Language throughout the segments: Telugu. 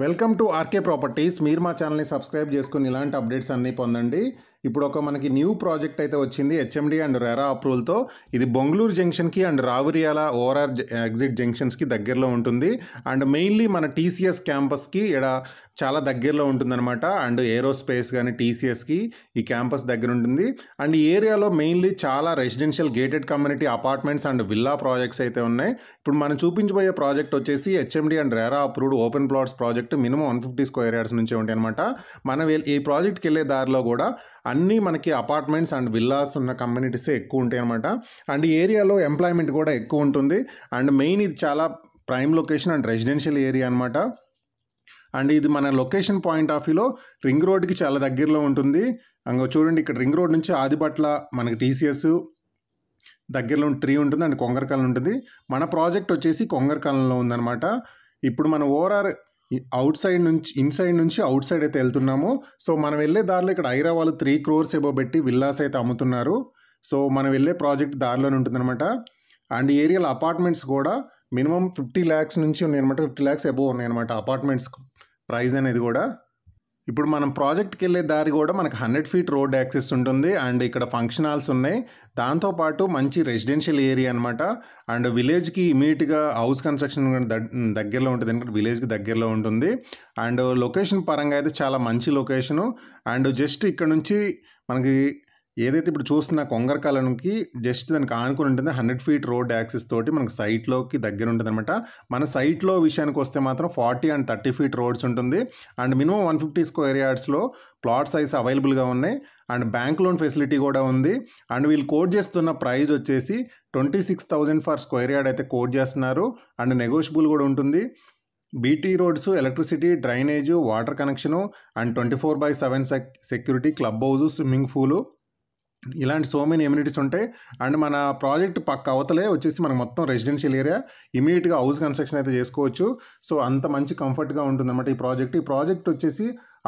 వెల్కమ్ టు ఆర్కే ప్రాపర్టీస్ మీరు మా ఛానల్ని సబ్స్క్రైబ్ చేసుకుని ఇలాంటి అప్డేట్స్ అన్నీ పొందండి ఇప్పుడు ఒక మనకి న్యూ ప్రాజెక్ట్ అయితే వచ్చింది హెచ్ఎండి అండ్ రెరా అప్రూవల్తో ఇది బొంగళూరు జంక్షన్కి అండ్ రావురియాల ఓఆర్ఆర్ ఎగ్జిట్ జంక్షన్స్కి దగ్గరలో ఉంటుంది అండ్ మెయిన్లీ మన టీసీఎస్ క్యాంపస్కి ఇక్కడ చాలా దగ్గరలో ఉంటుందన్నమాట అండ్ ఏరోస్పేస్ కానీ టీసీఎస్కి ఈ క్యాంపస్ దగ్గర ఉంటుంది అండ్ ఈ ఏరియాలో మెయిన్లీ చాలా residential gated community apartments and villa projects అయితే ఉన్నాయి ఇప్పుడు మనం చూపించబోయే ప్రాజెక్ట్ వచ్చేసి HMD and RERA approved open plots project minimum one fifty square yards నుంచి ఉంటాయి అనమాట మనం ఈ ప్రాజెక్ట్కి వెళ్ళే దారిలో కూడా అన్నీ మనకి అపార్ట్మెంట్స్ అండ్ విల్లాస్ ఉన్న కమ్యూనిటీసే ఎక్కువ ఉంటాయి అనమాట అండ్ ఈ ఏరియాలో ఎంప్లాయ్మెంట్ కూడా ఎక్కువ ఉంటుంది అండ్ మెయిన్ ఇది చాలా prime location and residential area అనమాట అండ్ ఇది మన లొకేషన్ పాయింట్ ఆఫ్ వ్యూలో రింగ్ రోడ్కి చాలా దగ్గరలో ఉంటుంది అంగో చూడండి ఇక్కడ రింగ్ రోడ్ నుంచి ఆదిపట్ల మనకి టీసీఎస్ దగ్గరలో ట్రీ ఉంటుంది అండ్ కొంగరకాలం ఉంటుంది మన ప్రాజెక్ట్ వచ్చేసి కొంగరకాలంలో ఉందన్నమాట ఇప్పుడు మన ఓవరాల్ అవుట్ సైడ్ నుంచి ఇన్సైడ్ నుంచి అవుట్ సైడ్ అయితే వెళ్తున్నామో సో మనం వెళ్ళే దారిలో ఇక్కడ ఐరా వాళ్ళు త్రీ క్రోర్స్ ఏవో పెట్టి విల్లాస్ అయితే అమ్ముతున్నారు సో మనం వెళ్ళే ప్రాజెక్ట్ దారిలోనే ఉంటుందన్నమాట అండ్ ఏరియాలో అపార్ట్మెంట్స్ కూడా మినిమం ఫిఫ్టీ ల్యాక్స్ నుంచి ఉన్నాయన్నమాట ఫిఫ్టీ ల్యాక్స్ అబోవ్ ఉన్నాయన్నమాట అపార్ట్మెంట్స్ ప్రైస్ అనేది కూడా ఇప్పుడు మనం ప్రాజెక్ట్కి వెళ్ళే దారి కూడా మనకు హండ్రెడ్ ఫీట్ రోడ్ యాక్సెస్ ఉంటుంది అండ్ ఇక్కడ ఫంక్షన్ హాల్స్ ఉన్నాయి దాంతోపాటు మంచి రెసిడెన్షియల్ ఏరియా అనమాట అండ్ విలేజ్కి ఇమీడియట్గా హౌస్ కన్స్ట్రక్షన్ దగ్గరలో ఉంటుంది ఎందుకంటే విలేజ్కి దగ్గరలో ఉంటుంది అండ్ లొకేషన్ పరంగా అయితే చాలా మంచి లొకేషను అండ్ జస్ట్ ఇక్కడ నుంచి మనకి ఏదైతే ఇప్పుడు చూస్తున్న కొంగరకాలనుకి జస్ట్ దానికి ఆనుకుని ఉంటుంది హండ్రెడ్ ఫీట్ రోడ్ యాక్సిస్ తోటి మనకు సైట్లోకి దగ్గర ఉంటుంది అనమాట మన సైట్లో విషయానికి వస్తే మాత్రం forty and thirty feet roads ఉంటుంది and minimum one fifty square యార్డ్స్లో ప్లాట్ సైజ్ అవైలబుల్గా ఉన్నాయి అండ్ బ్యాంక్ లోన్ ఫెసిలిటీ కూడా ఉంది అండ్ వీళ్ళు కోట్ చేస్తున్న ప్రైజ్ వచ్చేసి twenty six thousand per square yard అయితే కోట్ చేస్తున్నారు అండ్ నెగోషియబుల్ కూడా ఉంటుంది BT roads electricity drainage water connection and twenty four by seven security club house swimming pool ఇలాంటి సో మెనీ ఎమ్యూనిటీస్ ఉంటాయి అండ్ మన ప్రాజెక్ట్ పక్క అవతలే వచ్చేసి మనకు మొత్తం రెసిడెన్షియల్ ఏరియా ఇమీడియట్గా హౌస్ కన్స్ట్రక్షన్ అయితే చేసుకోవచ్చు సో అంత మంచి కంఫర్ట్గా ఉంటుందన్నమాట ఈ ప్రాజెక్ట్ ఈ ప్రాజెక్ట్ వచ్చేసి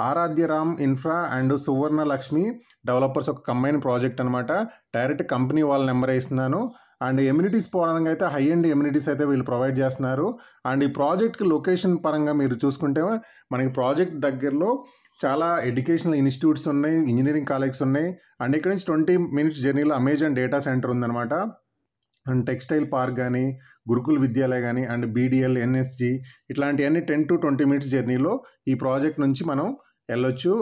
Aradhyaram infra and Suvarna Lakshmi developers ఒక కంబైన్ ప్రాజెక్ట్ అనమాట డైరెక్ట్ కంపెనీ వాళ్ళ నెంబర్ వేస్తున్నాను అండ్ ఎమ్యూనిటీస్ పోవడానికి అయితే హై అండ్ ఎమ్యూనిటీస్ అయితే వీళ్ళు ప్రొవైడ్ చేస్తున్నారు అండ్ ఈ ప్రాజెక్ట్కి లొకేషన్ పరంగా మీరు చూసుకుంటే మనకి ప్రాజెక్ట్ దగ్గరలో చాలా ఎడ్యుకేషనల్ ఇన్స్టిట్యూట్స్ ఉన్నాయి ఇంజనీరింగ్ కాలేజెస్ ఉన్నాయి అండ్ ఇక్కడ నుంచి ట్వంటీ మినిట్స్ జర్నీలో అమెజాన్ డేటా సెంటర్ ఉందన్నమాట అండ్ టెక్స్టైల్ పార్క్ కానీ గురుకుల్ విద్యాలయ కానీ అండ్ బీడిఎల్ ఎన్ఎస్జి ఇట్లాంటివన్నీ టెన్ టు ట్వంటీ మినిట్స్ జర్నీలో ఈ ప్రాజెక్ట్ నుంచి మనం వెళ్ళొచ్చు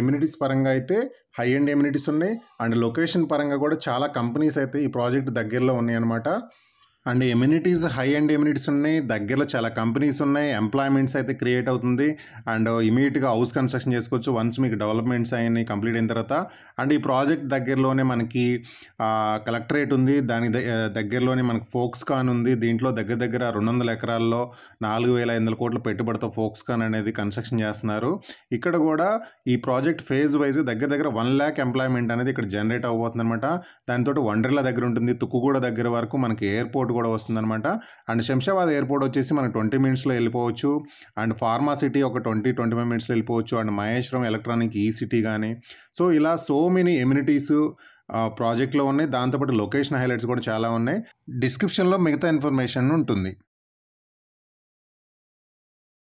ఎమ్యూనిటీస్ పరంగా అయితే హై ఎండ్ ఎమ్యూనిటీస్ ఉన్నాయి అండ్ లొకేషన్ పరంగా కూడా చాలా కంపెనీస్ అయితే ఈ ప్రాజెక్ట్ దగ్గరలో ఉన్నాయి అనమాట and amenities high and amenities ఉన్నాయి దగ్గరలో చాలా కంపెనీస్ ఉన్నాయి ఎంప్లాయ్మెంట్స్ అయితే క్రియేట్ అవుతుంది అండ్ ఇమీడియట్గా హౌస్ కన్స్ట్రక్షన్ చేసుకోవచ్చు వన్స్ మీకు డెవలప్మెంట్స్ అయ్యాయి కంప్లీట్ అయిన తర్వాత అండ్ ఈ ప్రాజెక్ట్ దగ్గరలోనే మనకి కలెక్టరేట్ ఉంది దాని దగ్గరలోనే మనకి ఫోక్స్కాన్ ఉంది దీంట్లో దగ్గర దగ్గర రెండు వందల ఎకరాల్లో నాలుగు వేల ఐదు వందల కోట్ల పెట్టుబడితో ఫోక్స్కాన్ అనేది కన్స్ట్రక్షన్ చేస్తున్నారు ఇక్కడ కూడా ఈ ప్రాజెక్ట్ ఫేజ్ వైజ్ దగ్గర దగ్గర వన్ ల్యాక్ ఎంప్లాయ్మెంట్ అనేది ఇక్కడ జనరేట్ అవ్వబోతుంది అనమాట దానితో వండర్లా దగ్గర ఉంటుంది తుక్కుగూడ దగ్గర వరకు మనకి ఎయిర్పోర్ట్ కూడా వస్తుందన్నమాట అండ్ శంషాబాద్ ఎయిర్పోర్ట్ వచ్చేసి మనం ట్వంటీ మినిట్స్లో వెళ్ళిపోవచ్చు అండ్ ఫార్మా సిటీ ఒక ట్వంటీ ట్వంటీ ఫైవ్ మినిట్స్లో వెళ్ళిపోవచ్చు and Maheshwaram electronic e city కానీ సో ఇలా సో మెనీ ఎమ్యూనిటీస్ ప్రాజెక్ట్లో ఉన్నాయి దాంతోపాటు లొకేషన్ హైలైట్స్ కూడా చాలా ఉన్నాయి డిస్క్రిప్షన్లో మిగతా ఇన్ఫర్మేషన్ ఉంటుంది